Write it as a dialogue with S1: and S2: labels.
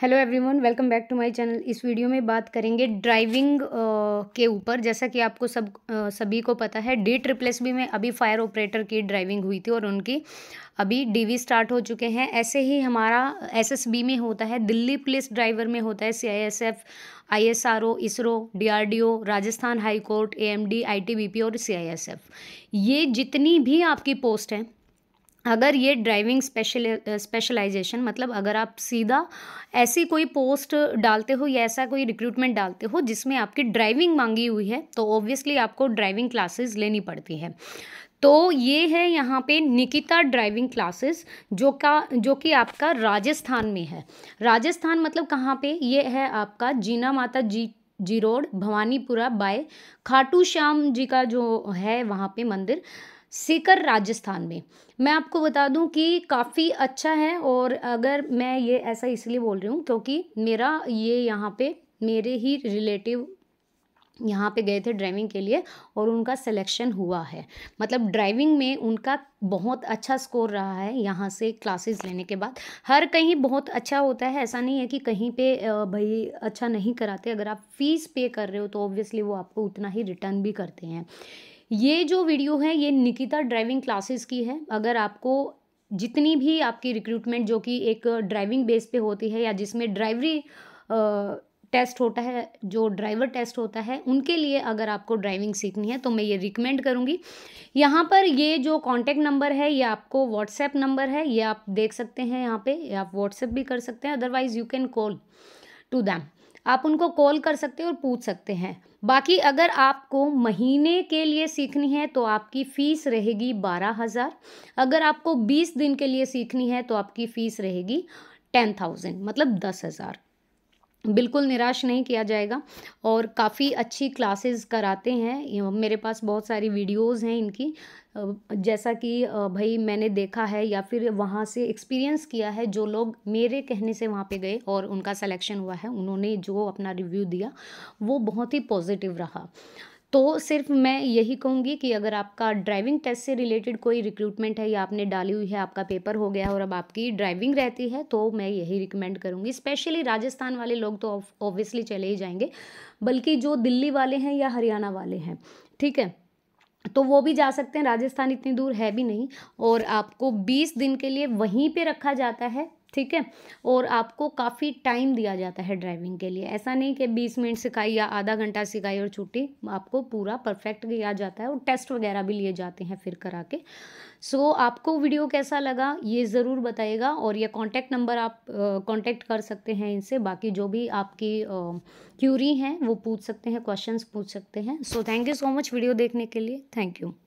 S1: hello everyone welcome back to my channel इस video में बात करेंगे ड्राइविंग के ऊपर जैसा कि आपको सब uh, सभी को पता है डी ट्रिपलेस भी में अभी फायर ऑपरेटर की ड्राइविंग हुई थी और उनकी अभी डीवी स्टार्ट हो चुके हैं ऐसे ही हमारा एसएसबी में होता है दिल्ली पुलिस ड्राइवर में होता है CISF ISRO ISRO DRDO Rajasthan I T B P और सीआईएसएफ ये जितनी भी आपकी पोस्ट हैं अगर ये ड्राइविंग स्पेशल स्पेशलाइजेशन मतलब अगर आप सीधा ऐसी कोई पोस्ट डालते हो या ऐसा कोई रिक्रूटमेंट डालते हो जिसमें आपकी ड्राइविंग मांगी हुई है तो ऑब्वियसली आपको ड्राइविंग क्लासेस लेनी पड़ती है तो ये है यहाँ पे निकिता ड्राइविंग क्लासेस जो का जो कि आपका राजस्थान में है राजस्थान मतलब कहाँ पर ये है आपका जीना माता जी जी रोड भवानीपुरा बाय खाटू श्याम जी का जो है वहाँ पे मंदिर सीकर राजस्थान में मैं आपको बता दूं कि काफ़ी अच्छा है और अगर मैं ये ऐसा इसलिए बोल रही हूँ क्योंकि मेरा ये यहाँ पे मेरे ही रिलेटिव यहाँ पे गए थे ड्राइविंग के लिए और उनका सिलेक्शन हुआ है मतलब ड्राइविंग में उनका बहुत अच्छा स्कोर रहा है यहाँ से क्लासेस लेने के बाद हर कहीं बहुत अच्छा होता है ऐसा नहीं है कि कहीं पे भाई अच्छा नहीं कराते अगर आप फीस पे कर रहे हो तो ऑब्वियसली वो आपको उतना ही रिटर्न भी करते हैं ये जो वीडियो है ये निकिता ड्राइविंग क्लासेस की है अगर आपको जितनी भी आपकी रिक्रूटमेंट जो कि एक ड्राइविंग बेस पे होती है या जिसमें ड्राइवरी टेस्ट होता है जो ड्राइवर टेस्ट होता है उनके लिए अगर आपको ड्राइविंग सीखनी है तो मैं ये रिकमेंड करूँगी यहाँ पर ये जो कॉन्टेक्ट नंबर है ये आपको व्हाट्सएप नंबर है ये आप देख सकते हैं यहाँ पे आप व्हाट्सएप भी कर सकते हैं otherwise you can call to them आप उनको कॉल कर सकते हैं और पूछ सकते हैं बाकी अगर आपको महीने के लिए सीखनी है तो आपकी फ़ीस रहेगी बारह हज़ार अगर आपको बीस दिन के लिए सीखनी है तो आपकी फ़ीस रहेगी टेन थाउजेंड मतलब दस हज़ार बिल्कुल निराश नहीं किया जाएगा और काफ़ी अच्छी क्लासेस कराते हैं मेरे पास बहुत सारी वीडियोस हैं इनकी जैसा कि भाई मैंने देखा है या फिर वहाँ से एक्सपीरियंस किया है जो लोग मेरे कहने से वहाँ पे गए और उनका सिलेक्शन हुआ है उन्होंने जो अपना रिव्यू दिया वो बहुत ही पॉजिटिव रहा तो सिर्फ मैं यही कहूँगी कि अगर आपका ड्राइविंग टेस्ट से रिलेटेड कोई रिक्रूटमेंट है या आपने डाली हुई है आपका पेपर हो गया और अब आपकी ड्राइविंग रहती है तो मैं यही रिकमेंड करूँगी स्पेशली राजस्थान वाले लोग तो ऑब्वियसली चले ही जाएंगे बल्कि जो दिल्ली वाले हैं या हरियाणा वाले हैं ठीक है तो वो भी जा सकते हैं राजस्थान इतनी दूर है भी नहीं और आपको 20 दिन के लिए वहीं पे रखा जाता है ठीक है और आपको काफ़ी टाइम दिया जाता है ड्राइविंग के लिए ऐसा नहीं कि बीस मिनट सिखाई या आधा घंटा सिखाई और छुट्टी आपको पूरा परफेक्ट किया जाता है और टेस्ट वगैरह भी लिए जाते हैं फिर करा के सो so, आपको वीडियो कैसा लगा ये ज़रूर बताइएगा और ये कॉन्टैक्ट नंबर आप कॉन्टैक्ट कर सकते हैं इनसे बाकी जो भी आपकी क्यूरी हैं वो पूछ सकते हैं क्वेश्चंस पूछ सकते हैं so thank you so much video देखने के लिए थैंक यू